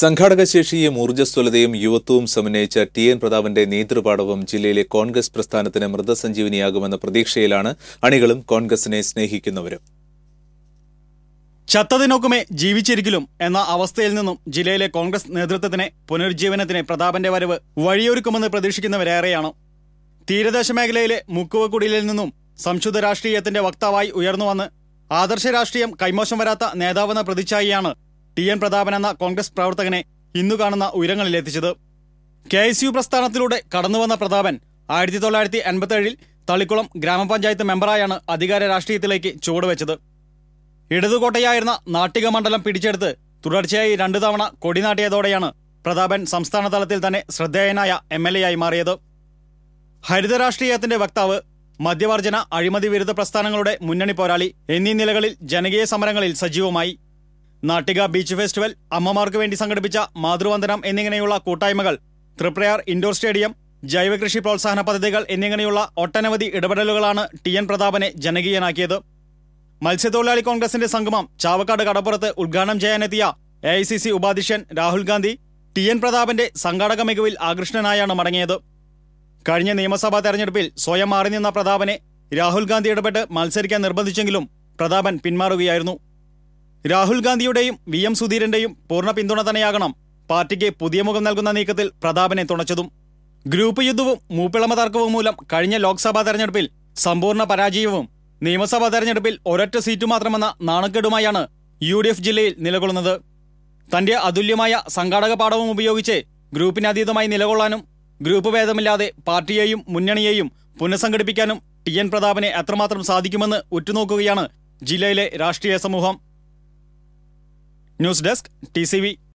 സംഘാടകശേഷിയും ഊർജ്ജസ്വലതയും യുവത്വവും സമന്വയിച്ച T N പ്രതാപന്റെ നേതൃപാഠവും ജില്ലയിലെ കോൺഗ്രസ് പ്രസ്ഥാനത്തിന് മൃതസഞ്ജീവനിയാകുമെന്ന പ്രതീക്ഷയിലാണ് അണികളും കോൺഗ്രസിനെ സ്നേഹിക്കുന്നവരും ചത്തതിനൊക്കുമേ ജീവിച്ചിരിക്കലും എന്ന അവസ്ഥയിൽ നിന്നും ജില്ലയിലെ കോൺഗ്രസ് നേതൃത്വത്തിന് പുനരുജ്ജീവനത്തിന് പ്രതാപന്റെ വരവ് വഴിയൊരുക്കുമെന്ന് പ്രതീക്ഷിക്കുന്നവരേറെയാണ് തീരദേശ മേഖലയിലെ മുക്കുവക്കുടിലിൽ നിന്നും സംശുദ്ധ രാഷ്ട്രീയത്തിന്റെ വക്താവായി ഉയർന്നു വന്ന് ആദർശ രാഷ്ട്രീയം കൈമോശം വരാത്ത നേതാവെന്ന പ്രതിച്ഛായിയാണ് ടി എൻ പ്രതാപൻ എന്ന കോൺഗ്രസ് പ്രവർത്തകനെ ഇന്നു കാണുന്ന ഉയരങ്ങളിലെത്തിച്ചത് കെ എസ് യു പ്രസ്ഥാനത്തിലൂടെ കടന്നുവന്ന പ്രതാപൻ ആയിരത്തി തൊള്ളായിരത്തി ഏഴിൽ തളിക്കുളം ഗ്രാമപഞ്ചായത്ത് മെമ്പറായാണ് അധികാര രാഷ്ട്രീയത്തിലേക്ക് ചുവടുവെച്ചത് ഇടതുകോട്ടയായിരുന്ന നാട്ടിക മണ്ഡലം പിടിച്ചെടുത്ത് തുടർച്ചയായി രണ്ടു തവണ കൊടിനാട്ടിയതോടെയാണ് പ്രതാപൻ സംസ്ഥാന തലത്തിൽ തന്നെ ശ്രദ്ധേയനായ എം എൽ എ ആയി മാറിയത് ഹരിത രാഷ്ട്രീയത്തിന്റെ വക്താവ് മദ്യവർജന അഴിമതി വിരുദ്ധ പ്രസ്ഥാനങ്ങളുടെ മുന്നണി പോരാളി എന്നീ നിലകളിൽ ജനകീയ സമരങ്ങളിൽ സജീവമായി നാട്ടിക ബീച്ച് ഫെസ്റ്റിവൽ അമ്മമാർക്ക് വേണ്ടി സംഘടിപ്പിച്ച മാതൃവന്ദനം എന്നിങ്ങനെയുള്ള കൂട്ടായ്മകൾ തൃപ്രയാർ ഇൻഡോർ സ്റ്റേഡിയം ജൈവകൃഷി പ്രോത്സാഹന പദ്ധതികൾ എന്നിങ്ങനെയുള്ള ഒട്ടനവധി ഇടപെടലുകളാണ് ടി എൻ പ്രതാപനെ ജനകീയനാക്കിയത് മത്സ്യത്തൊഴിലാളി കോൺഗ്രസിന്റെ സംഗമം ചാവക്കാട് കടപ്പുറത്ത് ഉദ്ഘാടനം ചെയ്യാനെത്തിയ എ ഐ സി സി ഉപാധ്യക്ഷൻ രാഹുൽ ഗാന്ധി ടി എൻ പ്രതാപന്റെ സംഘാടക മികവിൽ ആകൃഷ്ടനായാണ് മടങ്ങിയത് കഴിഞ്ഞ നിയമസഭാ തെരഞ്ഞെടുപ്പിൽ സ്വയം മാറി നിന്ന പ്രതാപനെ രാഹുൽ ഗാന്ധി ഇടപെട്ട് മത്സരിക്കാൻ നിർബന്ധിച്ചെങ്കിലും പ്രതാപൻ പിന്മാറുകയായിരുന്നു രാഹുൽ ഗാന്ധിയുടെയും വി എം സുധീരന്റെയും പൂർണ്ണ പിന്തുണ തന്നെയാകണം പാർട്ടിക്ക് പുതിയ മുഖം നൽകുന്ന നീക്കത്തിൽ പ്രതാപനെ തുണച്ചതും ഗ്രൂപ്പ് യുദ്ധവും മൂപ്പിളമ തർക്കവും മൂലം കഴിഞ്ഞ ലോക്സഭാ തെരഞ്ഞെടുപ്പിൽ സമ്പൂർണ്ണ പരാജയവും നിയമസഭാ തെരഞ്ഞെടുപ്പിൽ ഒരൊറ്റ സീറ്റു മാത്രമെന്ന നാണക്കേടുമായാണ് യു ഡി എഫ് ജില്ലയിൽ നിലകൊള്ളുന്നത് തന്റെ അതുല്യമായ സംഘാടക പാഠവും ഉപയോഗിച്ച് ഗ്രൂപ്പിനതീതമായി നിലകൊള്ളാനും ഗ്രൂപ്പ് ഭേദമില്ലാതെ പാർട്ടിയെയും മുന്നണിയെയും പുനഃസംഘടിപ്പിക്കാനും ടി എൻ പ്രതാപനെ എത്രമാത്രം സാധിക്കുമെന്ന് ഉറ്റുനോക്കുകയാണ് ജില്ലയിലെ രാഷ്ട്രീയ സമൂഹം ന്യൂസ് ഡെസ്ക് ടി